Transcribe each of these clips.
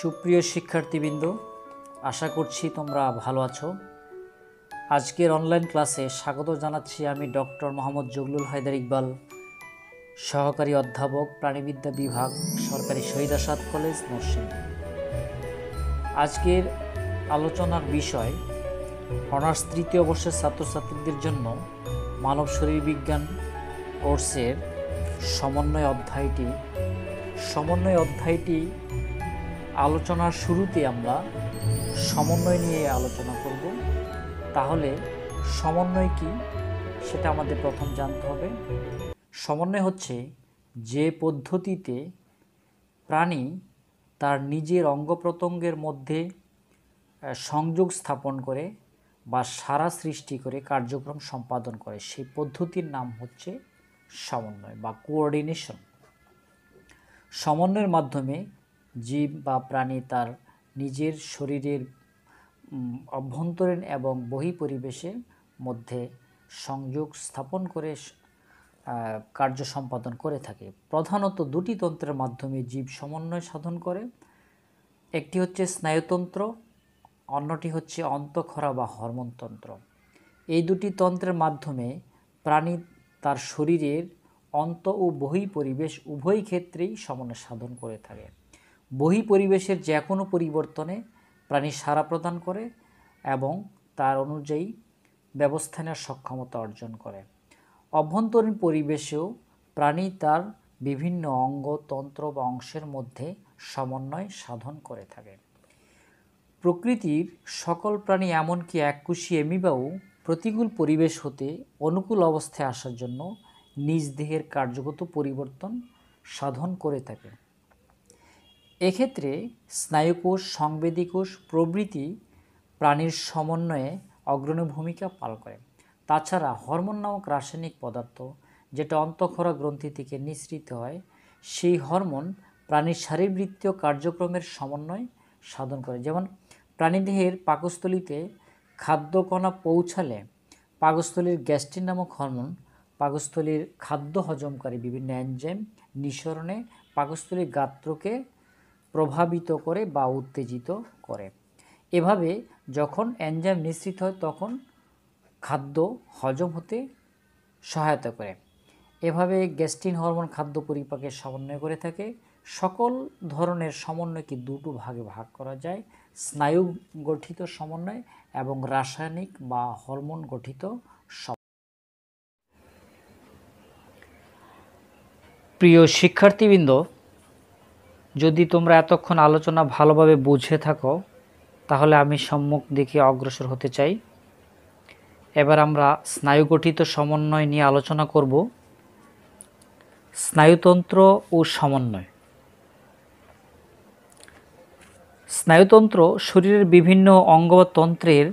সুপ্রিয় শিক্ষার্থীবৃন্দ আশা করছি তোমরা ভালো আছো আজকের অনলাইন ক্লাসে স্বাগত জানাচ্ছি আমি ডক্টর মোহাম্মদ জগলুল হায়দার ইকবাল সহকারী অধ্যাপক প্রাণীবিদ্যা বিভাগ সরকারি শহীদ আসাদ কলেজ নরসিংদী আজকের আলোচনার বিষয় অনার্স তৃতীয় বর্ষের ছাত্রছাত্রীদের জন্য মানব শরীরবিজ্ঞান কোর্সের সমন্বয় অধ্যায়টি সমন্বয় অধ্যায়টি আলোচনার শুরুতে আমরা সমন্বয় নিয়ে আলোচনা করব তাহলে সমন্বয় কি সেটা আমাদের প্রথম জানতে হবে সমন্বয় হচ্ছে যে পদ্ধতিতে প্রাণী তার নিজের অঙ্গ প্রত্যঙ্গের মধ্যে সংযোগ স্থাপন করে বা সারা সৃষ্টি করে কার্যক্রম সম্পাদন করে সেই পদ্ধতির নাম হচ্ছে সমন্বয় বা কোঅর্ডিনেশন সমন্বয়ের মাধ্যমে জীব বা প্রাণী তার নিজের শরীরের অভ্যন্তরীণ এবং বহি পরিবেশের মধ্যে সংযোগ স্থাপন করে কার্য সম্পাদন করে থাকে প্রধানত দুটি তন্ত্রের মাধ্যমে জীব সমন্বয় সাধন করে একটি হচ্ছে স্নায়ুতন্ত্র অন্যটি হচ্ছে অন্তঃক্ষরা বা হরমোনতন্ত্র এই দুটি তন্ত্রের মাধ্যমে প্রাণী তার শরীরের অন্ত ও বহি পরিবেশ উভয় ক্ষেত্রেই সমন্বয় সাধন করে থাকে বহি পরিবেশের যে কোনো পরিবর্তনে প্রাণী সারা প্রদান করে এবং তার অনুযায়ী ব্যবস্থা নেওয়ার সক্ষমতা অর্জন করে অভ্যন্তরীণ পরিবেশেও প্রাণী তার বিভিন্ন অঙ্গ তন্ত্র বা অংশের মধ্যে সমন্বয় সাধন করে থাকে প্রকৃতির সকল প্রাণী এমনকি এককুশি এমিবাও প্রতিকূল পরিবেশ হতে অনুকূল অবস্থায় আসার জন্য নিজ দেহের কার্যগত পরিবর্তন সাধন করে থাকে এক্ষেত্রে স্নায়ুকোষ সংবেদীকোষ প্রভৃতি প্রাণীর সমন্বয়ে অগ্রণী ভূমিকা পাল করে তাছাড়া হরমোন নামক রাসায়নিক পদার্থ যেটা অন্তঃখরা গ্রন্থি থেকে নিঃসৃত হয় সেই হরমোন প্রাণীর শারীরবৃত্তীয় কার্যক্রমের সমন্বয় সাধন করে যেমন প্রাণীদেহের পাকস্থলিতে খাদ্যকণা পৌঁছালে পাকস্থলীর গ্যাস্ট্রিন নামক হরমোন পাকস্থলীর খাদ্য হজমকারী বিভিন্ন এনজেম নিঃসরণে পাকস্থলীর গাত্রকে প্রভাবিত করে বা উত্তেজিত করে এভাবে যখন এনজাইম নিশ্চিত হয় তখন খাদ্য হজম হতে সহায়তা করে এভাবে গ্যাস্টিন হরমোন খাদ্য পরিপাকের সমন্বয় করে থাকে সকল ধরনের সমন্বয়কে দুটো ভাগে ভাগ করা যায় স্নায়ু গঠিত সমন্বয় এবং রাসায়নিক বা হরমোন গঠিত প্রিয় শিক্ষার্থীবৃন্দ যদি তোমরা এতক্ষণ আলোচনা ভালোভাবে বুঝে থাকো তাহলে আমি সম্মুখ দিকে অগ্রসর হতে চাই এবার আমরা স্নায়ুগঠিত সমন্বয় নিয়ে আলোচনা করব স্নায়ুতন্ত্র ও সমন্বয় স্নায়ুতন্ত্র শরীরের বিভিন্ন অঙ্গ বা তন্ত্রের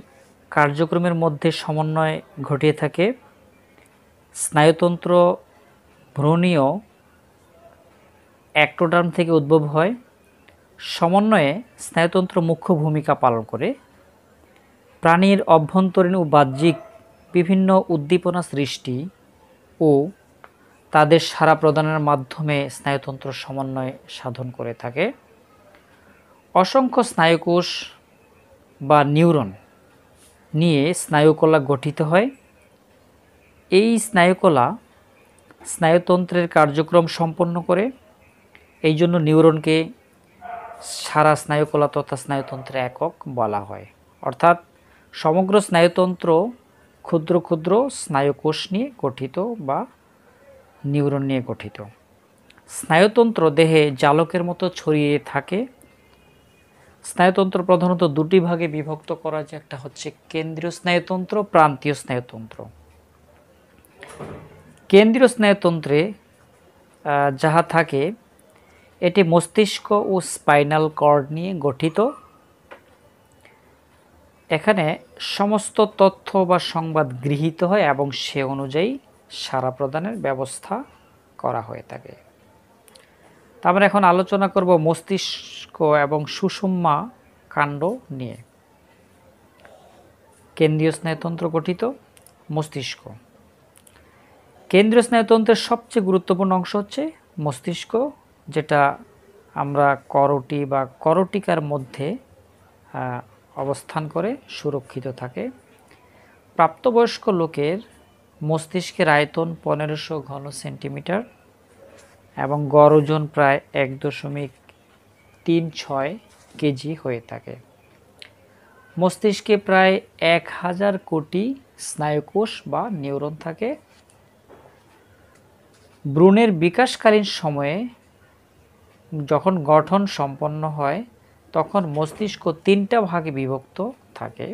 কার্যক্রমের মধ্যে সমন্বয় ঘটিয়ে থাকে স্নায়ুতন্ত্র ভ্রণীয় অ্যাক্টোডার্ম থেকে উদ্ভব হয় সমন্বয়ে স্নায়ুতন্ত্র মুখ্য ভূমিকা পালন করে প্রাণীর অভ্যন্তরীণ ও বাহ্যিক বিভিন্ন উদ্দীপনা সৃষ্টি ও তাদের সারা প্রদানের মাধ্যমে স্নায়ুতন্ত্র সমন্বয় সাধন করে থাকে অসংখ্য স্নায়ুকোষ বা নিউরন নিয়ে স্নায়ুকলা গঠিত হয় এই স্নায়ুকলা স্নায়ুতন্ত্রের কার্যক্রম সম্পন্ন করে এই জন্য নিউরনকে সারা স্নায়ুকলা তথা স্নায়ুতন্ত্রের একক বলা হয় অর্থাৎ সমগ্র স্নায়ুতন্ত্র ক্ষুদ্র ক্ষুদ্র স্নায়ুকোষ নিয়ে গঠিত বা নিউরন নিয়ে গঠিত স্নায়ুতন্ত্র দেহে জালকের মতো ছড়িয়ে থাকে স্নায়ুতন্ত্র প্রধানত দুটি ভাগে বিভক্ত করা যায় একটা হচ্ছে কেন্দ্রীয় স্নায়ুতন্ত্র প্রান্তীয় স্নায়ুতন্ত্র কেন্দ্রীয় স্নায়ুতন্ত্রে যাহা থাকে এটি মস্তিষ্ক ও স্পাইনাল কর্ড নিয়ে গঠিত এখানে সমস্ত তথ্য বা সংবাদ গৃহীত হয় এবং সে অনুযায়ী সারা প্রদানের ব্যবস্থা করা হয়ে থাকে তারপরে এখন আলোচনা করব মস্তিষ্ক এবং সুষুম্মা কাণ্ড নিয়ে কেন্দ্রীয় স্নায়ুতন্ত্র গঠিত মস্তিষ্ক কেন্দ্রীয় স্নায়ুতন্ত্রের সবচেয়ে গুরুত্বপূর্ণ অংশ হচ্ছে মস্তিষ্ক যেটা আমরা করটি বা করটিকার মধ্যে অবস্থান করে সুরক্ষিত থাকে প্রাপ্তবয়স্ক লোকের মস্তিষ্কের আয়তন পনেরোশো ঘন সেন্টিমিটার এবং গড় ওজন প্রায় এক দশমিক তিন ছয় কেজি হয়ে থাকে মস্তিষ্কে প্রায় এক হাজার কোটি স্নায়ুকোষ বা নিউরন থাকে ব্রণের বিকাশকালীন সময়ে যখন গঠন সম্পন্ন হয় তখন মস্তিষ্ক তিনটা ভাগে বিভক্ত থাকে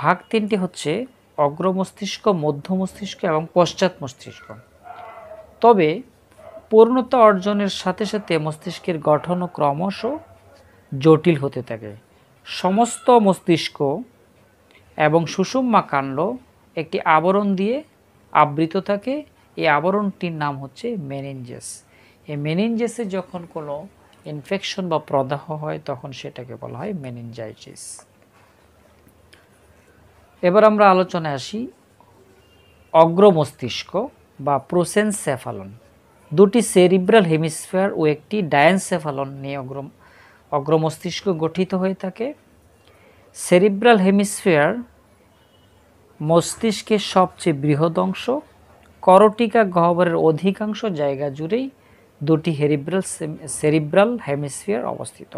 ভাগ তিনটি হচ্ছে অগ্র মস্তিষ্ক মধ্য মস্তিষ্ক এবং পশ্চাৎ মস্তিষ্ক তবে পূর্ণতা অর্জনের সাথে সাথে মস্তিষ্কের গঠনও ক্রমশ জটিল হতে থাকে সমস্ত মস্তিষ্ক এবং সুষুম্মা কাণ্ড একটি আবরণ দিয়ে আবৃত থাকে এই আবরণটির নাম হচ্ছে মেনিনজেস এই মেনিনজেসে যখন কোনো ইনফেকশন বা প্রদাহ হয় তখন সেটাকে বলা হয় মেনিনজাইটিস এবার আমরা আলোচনায় আসি অগ্র মস্তিষ্ক বা প্রোসেনসেফালন দুটি সেরিব্রাল হেমিস্ফিয়ার ও একটি ডায়ানসেফালন নিয়ে অগ্র অগ্রমস্তিষ্ক গঠিত হয়ে থাকে সেরিব্রাল হেমিস্ফিয়ার মস্তিষ্কের সবচেয়ে বৃহৎ অংশ করটিকা গহ্বরের অধিকাংশ জায়গা জুড়েই দুটি হেরিব্রাল সেরিব্রাল হেমিসফিয়ার অবস্থিত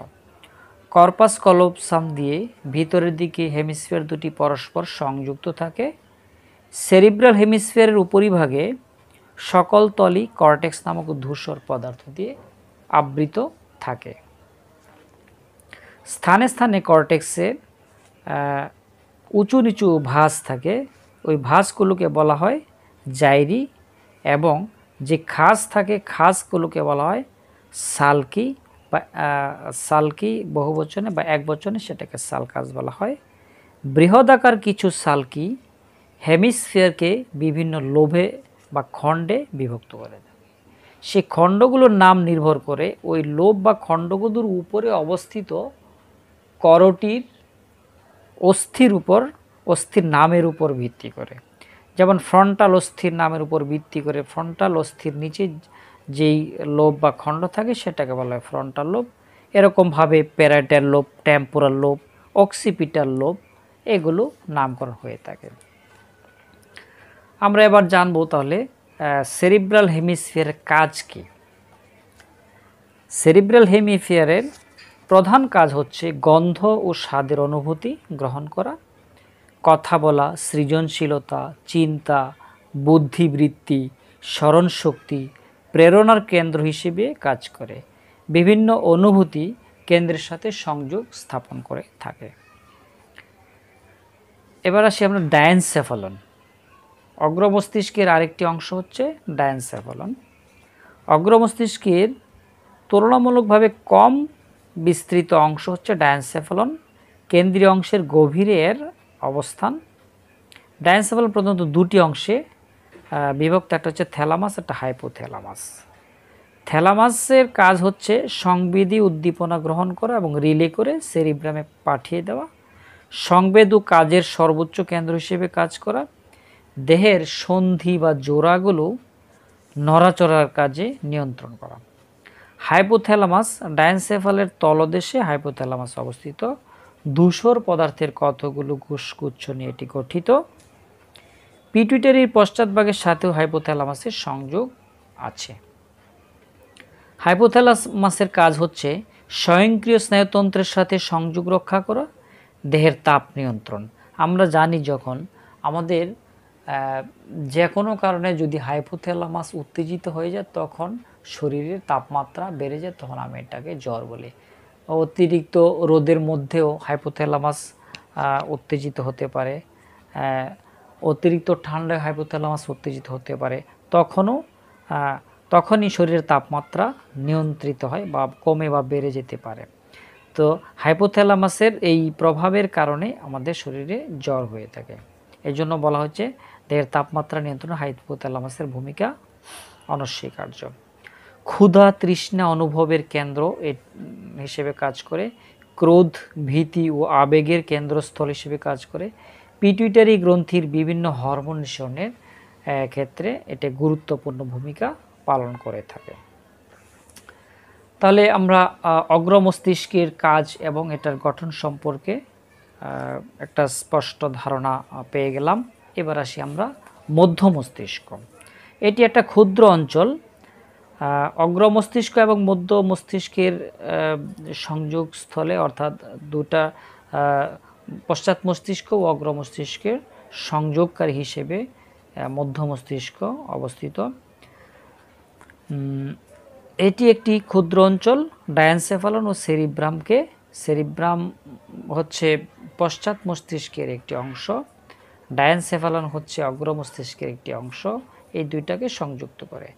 কর্পাস কলোপসাম দিয়ে ভিতরের দিকে হেমিসফিয়ার দুটি পরস্পর সংযুক্ত থাকে সেরিব্রাল হেমিসফিয়ারের উপরিভাগে সকল তলি কর্টেক্স নামক ধূসর পদার্থ দিয়ে আবৃত থাকে স্থানে স্থানে কর্টেক্সে উঁচু নিচু ভাঁজ থাকে ওই ভাঁজগুলোকে বলা হয় জাইরি এবং যে খাস থাকে খাসগুলোকে বলা হয় সালকি বা সালকি বহু বচনে বা এক বচনে সেটাকে সালকাজ বলা হয় বৃহদাকার কিছু সালকি হেমিসফিয়ারকে বিভিন্ন লোভে বা খণ্ডে বিভক্ত করে দেয় সেই খণ্ডগুলোর নাম নির্ভর করে ওই লোভ বা খণ্ডগুলোর উপরে অবস্থিত করটির অস্থির উপর অস্থির নামের উপর ভিত্তি করে যেমন ফ্রন্টাল অস্থির নামের উপর ভিত্তি করে ফ্রন্টাল অস্থির নিচে যেই লোভ বা খণ্ড থাকে সেটাকে বলা হয় ফ্রন্টাল লোভ এরকমভাবে প্যারাটাল লোভ টেম্পোরাল লোভ অক্সিপিটাল লোভ এগুলো নামকরণ হয়ে থাকে আমরা এবার জানবো তাহলে সেরিব্রাল হেমিসফিয়ার কাজ কি সেরিব্রাল হেমিফিয়ারের প্রধান কাজ হচ্ছে গন্ধ ও স্বাদের অনুভূতি গ্রহণ করা কথা বলা সৃজনশীলতা চিন্তা বুদ্ধিবৃত্তি স্মরণশক্তি প্রেরণার কেন্দ্র হিসেবে কাজ করে বিভিন্ন অনুভূতি কেন্দ্রের সাথে সংযোগ স্থাপন করে থাকে এবার আসি আমরা ডায়ানসেফালন অগ্রমস্তিষ্কের আরেকটি অংশ হচ্ছে ডায়ানসেফালন অগ্রমস্তিষ্কের তুলনামূলকভাবে কম বিস্তৃত অংশ হচ্ছে ডায়ানসেফালন কেন্দ্রীয় অংশের গভীরের অবস্থান ডাইনসেবল প্রধানত দুটি অংশে বিভক্ত একটা হচ্ছে থ্যালামাস একটা হাইপোথ্যালামাস থ্যালামাসের কাজ হচ্ছে সংবেদী উদ্দীপনা গ্রহণ করা এবং রিলে করে সেরিব্রামে পাঠিয়ে দেওয়া সংবেদ ও কাজের সর্বোচ্চ কেন্দ্র হিসেবে কাজ করা দেহের সন্ধি বা জোড়াগুলো নড়াচড়ার কাজে নিয়ন্ত্রণ করা হাইপোথ্যালামাস ডায়নসেফালের তলদেশে হাইপোথ্যালামাস অবস্থিত ধূসর পদার্থের কতগুলো কোষগুচ্ছ নিয়ে এটি গঠিত পিটুইটারির পশ্চাৎভাগের সাথেও হাইপোথ্যালামাসের সংযোগ আছে হাইপোথ্যালামাসের কাজ হচ্ছে স্বয়ংক্রিয় স্নায়ুতন্ত্রের সাথে সংযোগ রক্ষা করা দেহের তাপ নিয়ন্ত্রণ আমরা জানি যখন আমাদের যে কোনো কারণে যদি হাইপোথ্যালামাস উত্তেজিত হয়ে যায় তখন শরীরের তাপমাত্রা বেড়ে যায় তখন আমি এটাকে জ্বর বলি অতিরিক্ত রোদের মধ্যেও হাইপোথ্যালামাস উত্তেজিত হতে পারে অতিরিক্ত ঠান্ডায় হাইপোথ্যালামাস উত্তেজিত হতে পারে তখনও তখনই শরীরের তাপমাত্রা নিয়ন্ত্রিত হয় বা কমে বা বেড়ে যেতে পারে তো হাইপোথ্যালামাসের এই প্রভাবের কারণে আমাদের শরীরে জ্বর হয়ে থাকে এই জন্য বলা হচ্ছে দেহের তাপমাত্রা নিয়ন্ত্রণে হাইপোথ্যালামাসের ভূমিকা অনস্বীকার্য ক্ষুধা তৃষ্ণা অনুভবের কেন্দ্র হিসেবে কাজ করে ক্রোধ ভীতি ও আবেগের কেন্দ্রস্থল হিসেবে কাজ করে পিটুইটারি গ্রন্থির বিভিন্ন হরমোন নিঃসরণের ক্ষেত্রে এটা গুরুত্বপূর্ণ ভূমিকা পালন করে থাকে তাহলে আমরা অগ্রমস্তিষ্কের কাজ এবং এটার গঠন সম্পর্কে একটা স্পষ্ট ধারণা পেয়ে গেলাম এবার আসি আমরা মধ্য মস্তিষ্ক এটি একটা ক্ষুদ্র অঞ্চল অগ্র মস্তিষ্ক এবং মধ্য মস্তিষ্কের সংযোগস্থলে অর্থাৎ দুটা পশ্চাৎ মস্তিষ্ক ও অগ্র মস্তিষ্কের সংযোগকারী হিসেবে মধ্য মস্তিষ্ক অবস্থিত এটি একটি ক্ষুদ্র অঞ্চল ডায়ানসেফালন ও সেরিব্রামকে সেরিব্রাম হচ্ছে পশ্চাৎ মস্তিষ্কের একটি অংশ ডায়ানসেফালন হচ্ছে অগ্র মস্তিষ্কের একটি অংশ এই দুইটাকে সংযুক্ত করে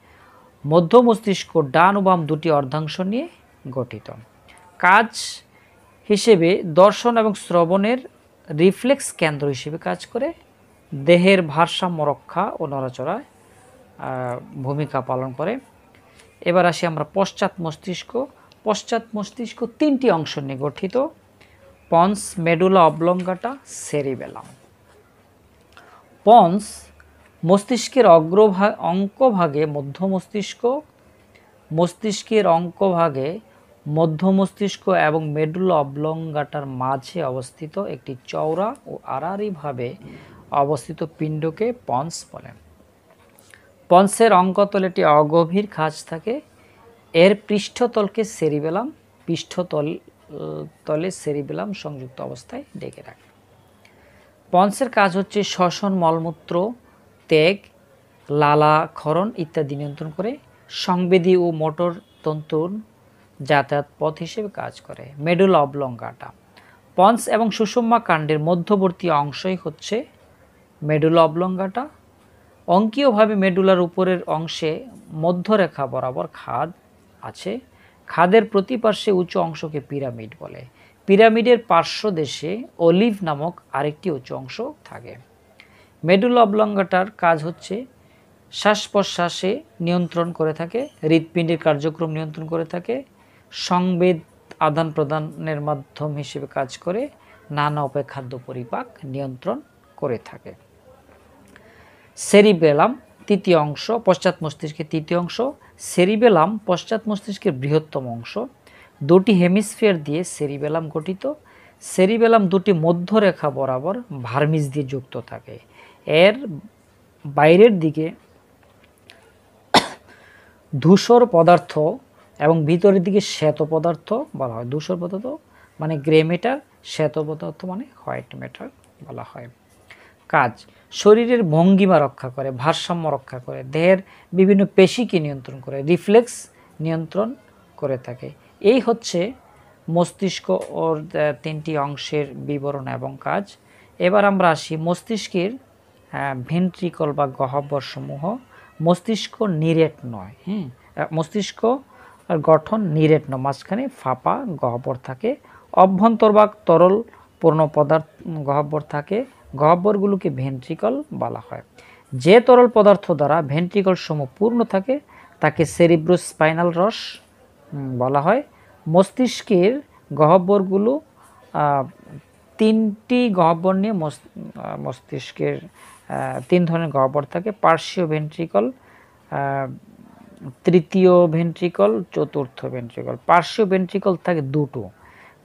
মধ্য মস্তিষ্ক ডান ও বাম দুটি অর্ধাংশ নিয়ে গঠিত কাজ হিসেবে দর্শন এবং শ্রবণের রিফ্লেক্স কেন্দ্র হিসেবে কাজ করে দেহের ভারসাম্য রক্ষা ও নড়াচড়ায় ভূমিকা পালন করে এবার আসি আমরা পশ্চাৎ মস্তিষ্ক পশ্চাৎ মস্তিষ্ক তিনটি অংশ নিয়ে গঠিত pons medulla oblongata cerebellum pons মস্তিষ্কের অগ্রভাগ অঙ্কভাগে মধ্য মস্তিষ্ক মস্তিষ্কের অঙ্কভাগে মধ্য মস্তিষ্ক এবং মেডুল অবলঙ্গাটার মাঝে অবস্থিত একটি চওড়া ও আড়াড়িভাবে অবস্থিত পিণ্ডকে পন্স বলেন পন্সের অঙ্কতলেটি অগভীর খাঁজ থাকে এর পৃষ্ঠতলকে সেরিবেলাম পৃষ্ঠতল তলে সেরিবেলাম সংযুক্ত অবস্থায় ডেকে রাখে পন্সের কাজ হচ্ছে শ্বসন মলমূত্র ত্যাগ লালা খরণ ইত্যাদি নিয়ন্ত্রণ করে সংবেদী ও মোটর তন্তুর যাতায়াত পথ হিসেবে কাজ করে মেডুলা অবলঙ্গাটা পন্স এবং সুষম্মা কাণ্ডের মধ্যবর্তী অংশই হচ্ছে মেডুলা অবলঙ্গাটা অঙ্কীয়ভাবে মেডুলার উপরের অংশে মধ্যরেখা বরাবর খাদ আছে খাদের প্রতিপার্শ্বে উঁচু অংশকে পিরামিড বলে পিরামিডের পার্শ্বদেশে অলিভ নামক আরেকটি উঁচু অংশ থাকে মেডুল অবলঙ্গটার কাজ হচ্ছে শ্বাস প্রশ্বাসে নিয়ন্ত্রণ করে থাকে হৃৎপিণ্ডের কার্যক্রম নিয়ন্ত্রণ করে থাকে সংবেদ আদান প্রদানের মাধ্যম হিসেবে কাজ করে নানা অপেক্ষাদ্য পরিপাক নিয়ন্ত্রণ করে থাকে সেরিবেলাম তৃতীয় অংশ পশ্চাৎ মস্তিষ্কের তৃতীয় অংশ সেরিবেলাম পশ্চাৎ মস্তিষ্কের বৃহত্তম অংশ দুটি হেমিস্ফিয়ার দিয়ে সেরিবেলাম গঠিত সেরিবেলাম দুটি মধ্যরেখা বরাবর ভার্মিজ দিয়ে যুক্ত থাকে এর বাইরের দিকে ধূসর পদার্থ এবং ভিতরের দিকে শ্বেত পদার্থ বলা হয় ধূসর পদার্থ মানে গ্রে মেটার শ্বেত পদার্থ মানে হোয়াইট মেটার বলা হয় কাজ শরীরের ভঙ্গিমা রক্ষা করে ভারসাম্য রক্ষা করে দেহের বিভিন্ন পেশিকে নিয়ন্ত্রণ করে রিফ্লেক্স নিয়ন্ত্রণ করে থাকে এই হচ্ছে মস্তিষ্ক ওর তিনটি অংশের বিবরণ এবং কাজ এবার আমরা আসি মস্তিষ্কের ভেন্ট্রিকল বা গহ্বরসমূহ মস্তিষ্ক নিরেট নয় হ্যাঁ মস্তিষ্ক গঠন নিরেট নয় মাঝখানে ফাঁপা গহ্বর থাকে অভ্যন্তর বা তরল পূর্ণ পদার্থ গহ্বর থাকে গহ্বরগুলোকে ভেন্ট্রিকল বলা হয় যে তরল পদার্থ দ্বারা ভেন্ট্রিকল সমূহ পূর্ণ থাকে তাকে সেরিব্রো স্পাইনাল রস বলা হয় মস্তিষ্কের গহ্বরগুলো তিনটি গহ্বর নিয়ে মস্তিষ্কের তিন ধরনের গহ্বর থাকে পার্শ্বীয় ভেন্ট্রিকল তৃতীয় ভেন্ট্রিকল চতুর্থ ভেন্ট্রিকল পার্শ্বীয় ভেন্ট্রিকল থাকে দুটো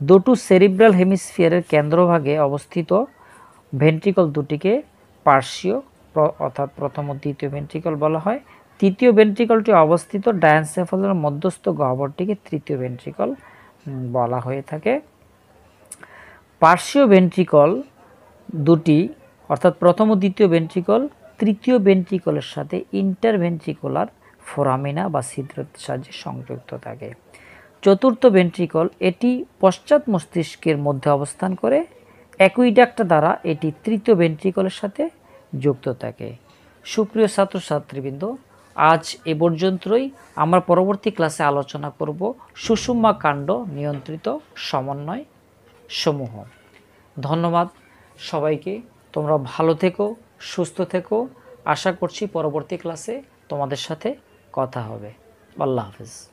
দুটো সেরিব্রাল হেমিস্ফিয়ারের কেন্দ্রভাগে অবস্থিত ভেন্ট্রিকল দুটিকে পার্শ্বীয় অর্থাৎ প্রথম ও দ্বিতীয় ভেন্ট্রিকল বলা হয় তৃতীয় ভেন্ট্রিকলটি অবস্থিত ডায়ানসেফলের মধ্যস্থ গহ্বরটিকে তৃতীয় ভেন্ট্রিকল বলা হয়ে থাকে পার্শ্বীয় ভেন্ট্রিকল দুটি অর্থাৎ প্রথম ও দ্বিতীয় ভেন্ট্রিকল তৃতীয় ভেন্ট্রিকলের সাথে ইন্টারভেন্ট্রিকুলার ফোরামিনা বা ছিদ্রের সাহায্যে সংযুক্ত থাকে চতুর্থ ভেন্ট্রিকল এটি পশ্চাৎ মস্তিষ্কের মধ্যে অবস্থান করে অ্যাকুইডাক্ট দ্বারা এটি তৃতীয় ভেন্ট্রিকলের সাথে যুক্ত থাকে সুপ্রিয় ছাত্রছাত্রীবৃন্দ আজ এ পর্যন্তই আমরা পরবর্তী ক্লাসে আলোচনা করব সুষুম্মা কাণ্ড নিয়ন্ত্রিত সমন্বয় সমূহ ধন্যবাদ সবাইকে তোমরা ভালো থেকো সুস্থ থেকো আশা করছি পরবর্তী ক্লাসে তোমাদের সাথে কথা হবে আল্লাহ হাফিজ